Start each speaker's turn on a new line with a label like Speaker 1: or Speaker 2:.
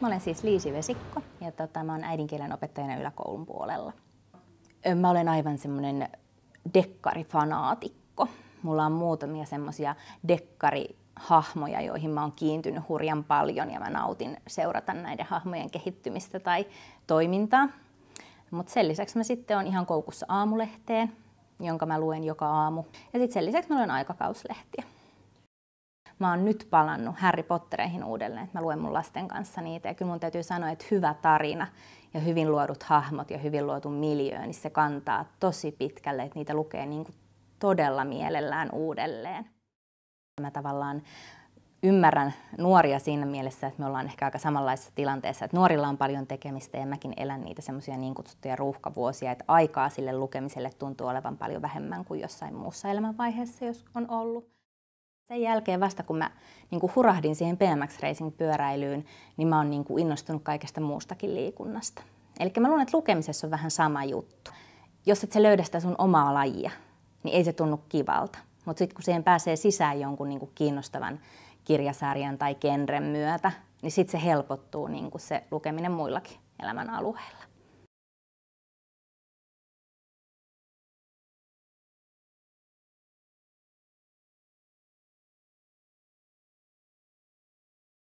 Speaker 1: Mä olen siis Liisi Vesikko ja tota, mä oon äidinkielen opettajana yläkoulun puolella. Mä olen aivan semmoinen dekkarifanaatikko. Mulla on muutamia semmoisia dekkarihahmoja, joihin mä oon kiintynyt hurjan paljon ja mä nautin seurata näiden hahmojen kehittymistä tai toimintaa. Mutta sen lisäksi mä sitten on ihan koukussa aamulehteen, jonka mä luen joka aamu. Ja sitten sen lisäksi mä luen aikakauslehtiä mä oon nyt palannut Harry Pottereihin uudelleen, että mä luen mun lasten kanssa niitä. Ja kyllä mun täytyy sanoa, että hyvä tarina ja hyvin luodut hahmot ja hyvin luotu miljöö, niin se kantaa tosi pitkälle, että niitä lukee niin kuin todella mielellään uudelleen. Mä tavallaan ymmärrän nuoria siinä mielessä, että me ollaan ehkä aika samanlaisessa tilanteessa, että nuorilla on paljon tekemistä ja mäkin elän niitä semmoisia niin kutsuttuja ruuhkavuosia, että aikaa sille lukemiselle tuntuu olevan paljon vähemmän kuin jossain muussa elämänvaiheessa, jos on ollut. Sen jälkeen vasta kun mä niin kuin hurahdin siihen BMX Racing pyöräilyyn, niin mä oon niin kuin innostunut kaikesta muustakin liikunnasta. Eli mä luulen, että lukemisessa on vähän sama juttu. Jos et sä löydä sitä sun omaa lajia, niin ei se tunnu kivalta. Mutta sitten kun siihen pääsee sisään jonkun niin kuin kiinnostavan kirjasarjan tai genren myötä, niin sitten se helpottuu niin kuin se lukeminen muillakin elämän alueilla.